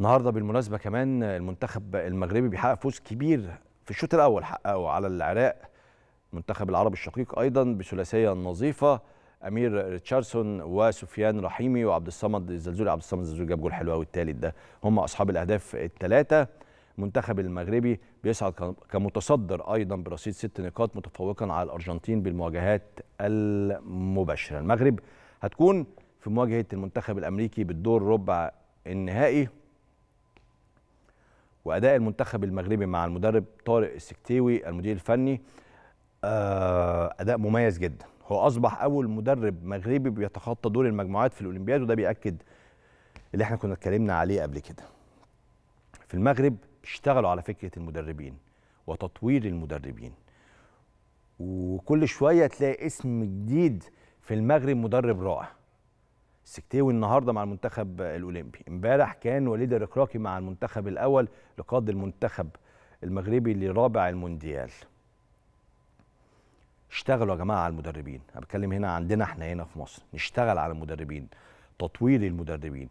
النهارده بالمناسبه كمان المنتخب المغربي بيحقق فوز كبير في الشوط الاول حققه على العراق المنتخب العربي الشقيق ايضا بثلاثيه نظيفه امير ريتشاردسون وسفيان رحيمي وعبد الصمد الزلزولي عبد الصمد الزلزولي جاب جول حلو قوي الثالث ده هم اصحاب الاهداف الثلاثه المنتخب المغربي بيصعد كمتصدر ايضا برصيد ست نقاط متفوقا على الارجنتين بالمواجهات المباشره المغرب هتكون في مواجهه المنتخب الامريكي بالدور ربع النهائي واداء المنتخب المغربي مع المدرب طارق السكتيوي المدير الفني آه، اداء مميز جدا هو اصبح اول مدرب مغربي بيتخطى دور المجموعات في الاولمبياد وده بياكد اللي احنا كنا اتكلمنا عليه قبل كده في المغرب اشتغلوا على فكره المدربين وتطوير المدربين وكل شويه تلاقي اسم جديد في المغرب مدرب رائع السكتاوي النهارده مع المنتخب الاولمبي امبارح كان وليد الركراكي مع المنتخب الاول لقاد المنتخب المغربي لرابع المونديال اشتغلوا يا جماعه على المدربين انا بتكلم هنا عندنا احنا هنا في مصر نشتغل على المدربين تطوير المدربين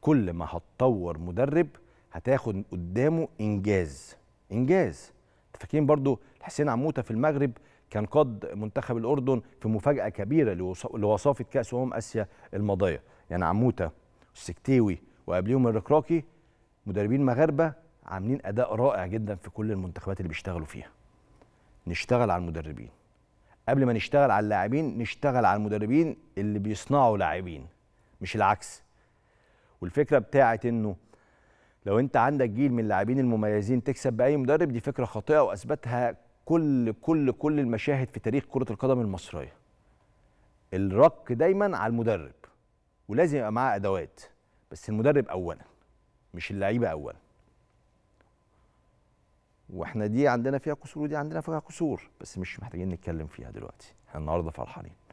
كل ما هتطور مدرب هتاخد قدامه انجاز انجاز انت فاكرين برضو حسين عموته في المغرب كان قاد منتخب الاردن في مفاجاه كبيره لوصافه كاس امم اسيا الماضيه يعني عموته والسكتاوي وقبليهم الركراكي مدربين مغاربه عاملين اداء رائع جدا في كل المنتخبات اللي بيشتغلوا فيها نشتغل على المدربين قبل ما نشتغل على اللاعبين نشتغل على المدربين اللي بيصنعوا لاعبين مش العكس والفكره بتاعت انه لو انت عندك جيل من اللاعبين المميزين تكسب باي مدرب دي فكره خاطئه واثبتها كل كل كل المشاهد في تاريخ كره القدم المصريه الرك دايما على المدرب ولازم يبقى معاه ادوات بس المدرب اولا مش اللعيبه اولا واحنا دي عندنا فيها قصور ودي عندنا فيها قصور بس مش محتاجين نتكلم فيها دلوقتي احنا النهارده فرحانين